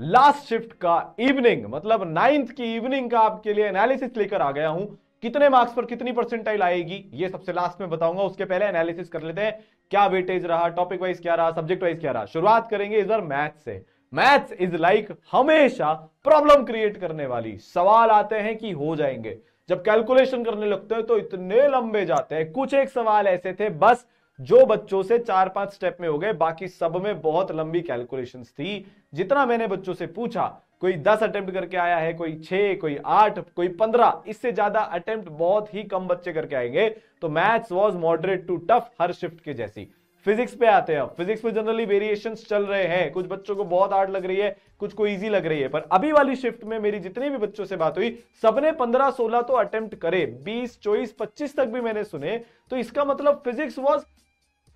last shift का evening मतलब ninth की इवनिंग का आपके लिए एनालिसिस लेकर आ गया हूं कितने मार्क्स पर कितनी परसेंटाइल आएगी ये सबसे लास्ट में बताऊंगा उसके पहले एनालिसिस कर लेते हैं क्या वेटेज रहा टॉपिक वाइज क्या रहा सब्जेक्ट वाइज क्या रहा शुरुआत करेंगे इधर मैथ से मैथ्स इज लाइक हमेशा प्रॉब्लम क्रिएट करने वाली सवाल आते हैं कि हो जाएंगे जब कैलकुलेशन करने लगते हैं तो इतने लंबे जाते हैं कुछ एक सवाल ऐसे थे बस जो बच्चों से चार पांच स्टेप में हो गए बाकी सब में बहुत लंबी कैलकुलेशन थी जितना मैंने बच्चों से पूछा कोई दस अटेम्प्ट करके आया है कोई छह कोई आठ कोई पंद्रह इससे ज्यादा अटेम्प्ट बहुत ही कम बच्चे करके आएंगे तो maths was moderate to tough हर शिफ्ट के जैसी फिजिक्स पे आते हैं फिजिक्स में जनरली वेरिएशन चल रहे हैं कुछ बच्चों को बहुत हार्ड लग रही है कुछ को इजी लग रही है पर अभी वाली शिफ्ट में मेरी जितने भी बच्चों से बात हुई सबने 15-16 तो अटेम्प्ट करे 20 24 25 तक भी मैंने सुने तो इसका मतलब physics was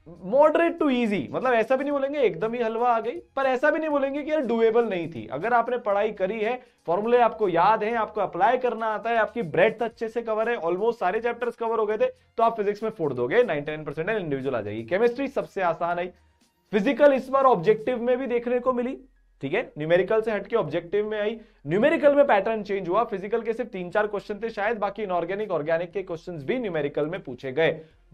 moderate to easy मतलब ऐसा भी नहीं बोलेंगे एकदम ही हलवा आ गई पर ऐसा भी नहीं बोलेंगे कि यार डुएबल नहीं थी अगर आपने पढ़ाई करी है फॉर्मूले आपको याद है आपको अप्लाई करना आता है आपकी ब्रेथ अच्छे से कवर है ऑलमोस्ट सारे चैप्टर्स कवर हो गए थे तो आप फिजिक्स में फोड़ दोगे नाइनटी नाइन परसेंट इंडिविजुअल आ जाएगी केमिस्ट्री सबसे आसान आई फिजिकल इस बार ऑब्जेक्टिव में भी देखने को मिली ठीक है न्यूमेरिकल से हटके ऑब्जेक्टिव में आई न्यूमेरिकल में पैटर्न चेंज हुआ फिजिकल के सिर्फ तीन चार क्वेश्चन थे शायद बाकी इनऑर्गेनिक ऑर्गेनिक के क्वेश्चन भी न्यूमेरिकल में पूछे गए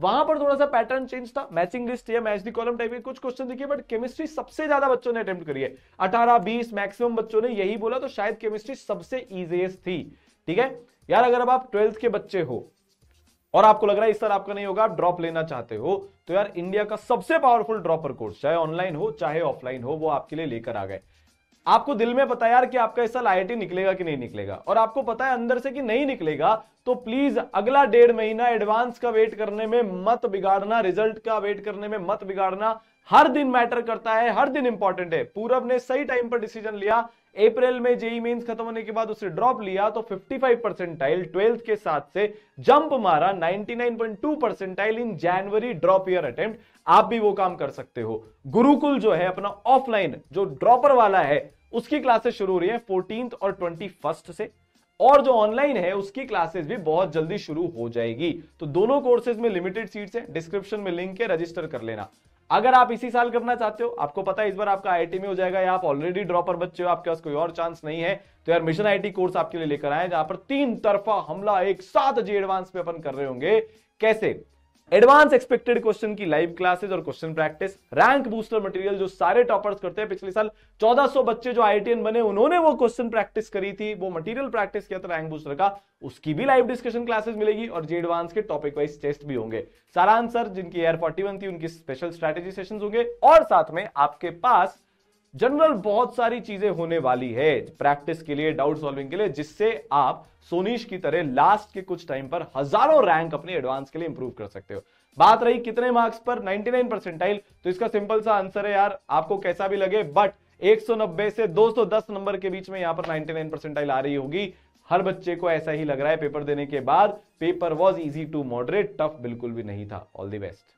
वहां पर थोड़ा सा पैटर्न चेंज था मैचिंग लिस्ट या मैच दी कॉलम टाइप के कुछ क्वेश्चन दिखे बट केमिस्ट्री सबसे ज्यादा बच्चों ने अटेम्प्ट करी है अठारह बीस मैक्सिमम बच्चों ने यही बोला तो शायद केमिस्ट्री सबसे इजिएस्ट थी ठीक है यार अगर अब आप ट्वेल्थ के बच्चे हो और आपको लग रहा है इस तरह आपका नहीं होगा आप ड्रॉप लेना चाहते हो तो यार इंडिया का सबसे पावरफुल ड्रॉपर कोर्स चाहे ऑनलाइन हो चाहे ऑफलाइन हो वो आपके लिए लेकर आ गए आपको दिल में पता यार कि आपका इस साल आई निकलेगा कि नहीं निकलेगा और आपको पता है अंदर से कि नहीं निकलेगा तो प्लीज अगला डेढ़ महीना एडवांस का वेट करने में मत बिगाड़ना रिजल्ट का वेट करने में मत बिगाड़ना हर दिन मैटर करता है हर दिन इंपॉर्टेंट है पूरब ने सही टाइम पर डिसीजन लिया अप्रैल में जेई मेन्स खत्म होने के बाद उसने ड्रॉप लिया तो 55 परसेंटाइल ट्वेल्थ के साथ से जंप मारा 99.2 percentile in January drop year attempt आप भी वो काम कर सकते हो गुरुकुल जो है अपना ऑफलाइन जो ड्रॉपर वाला है उसकी क्लासेस शुरू हो रही है फोर्टीन और ट्वेंटी से और जो ऑनलाइन है उसकी क्लासेस भी बहुत जल्दी शुरू हो जाएगी तो दोनों कोर्सेज में लिमिटेड सीट्स हैं डिस्क्रिप्शन में लिंक है रजिस्टर कर लेना अगर आप इसी साल करना चाहते हो आपको पता है इस बार आपका आईआईटी में हो जाएगा या आप ऑलरेडी ड्रॉपर बच्चे हो आपके पास कोई और चांस नहीं है तो यार मिशन आईटी कोर्स आपके लिए लेकर आए जहां पर तीन तरफा हमला एक साथ जी एडवांस पे अपन कर रहे होंगे कैसे एडवांस एक्सपेक्टेड क्वेश्चन की लाइव क्लासेस और question practice rank booster material जो सारे टॉपर्स करते हैं पिछले साल 1400 बच्चे जो आई बने उन्होंने वो क्वेश्चन प्रैक्टिस करी थी वो मटेरियल प्रैक्टिस किया था रैंक बूस्टर का उसकी भी लाइव डिस्कशन क्लासेस मिलेगी और जे एडवांस के टॉपिक वाइज टेस्ट भी होंगे सारा आंसर जिनकी एयर फोर्टी थी उनकी स्पेशल स्ट्रेटेजी सेशन होंगे और साथ में आपके पास जनरल बहुत सारी चीजें होने वाली है प्रैक्टिस के लिए डाउट सॉल्विंग के लिए जिससे आप सोनीश की तरह लास्ट के कुछ टाइम पर हजारों रैंक अपने एडवांस के लिए इंप्रूव कर सकते हो बात रही कितने मार्क्स पर 99 परसेंटाइल तो इसका सिंपल सा आंसर है यार आपको कैसा भी लगे बट 190 से 210 नंबर के बीच में यहां पर 99 परसेंटाइल आ रही होगी हर बच्चे को ऐसा ही लग रहा है पेपर देने के बाद paper was easy to moderate tough बिल्कुल भी नहीं था ऑल दी बेस्ट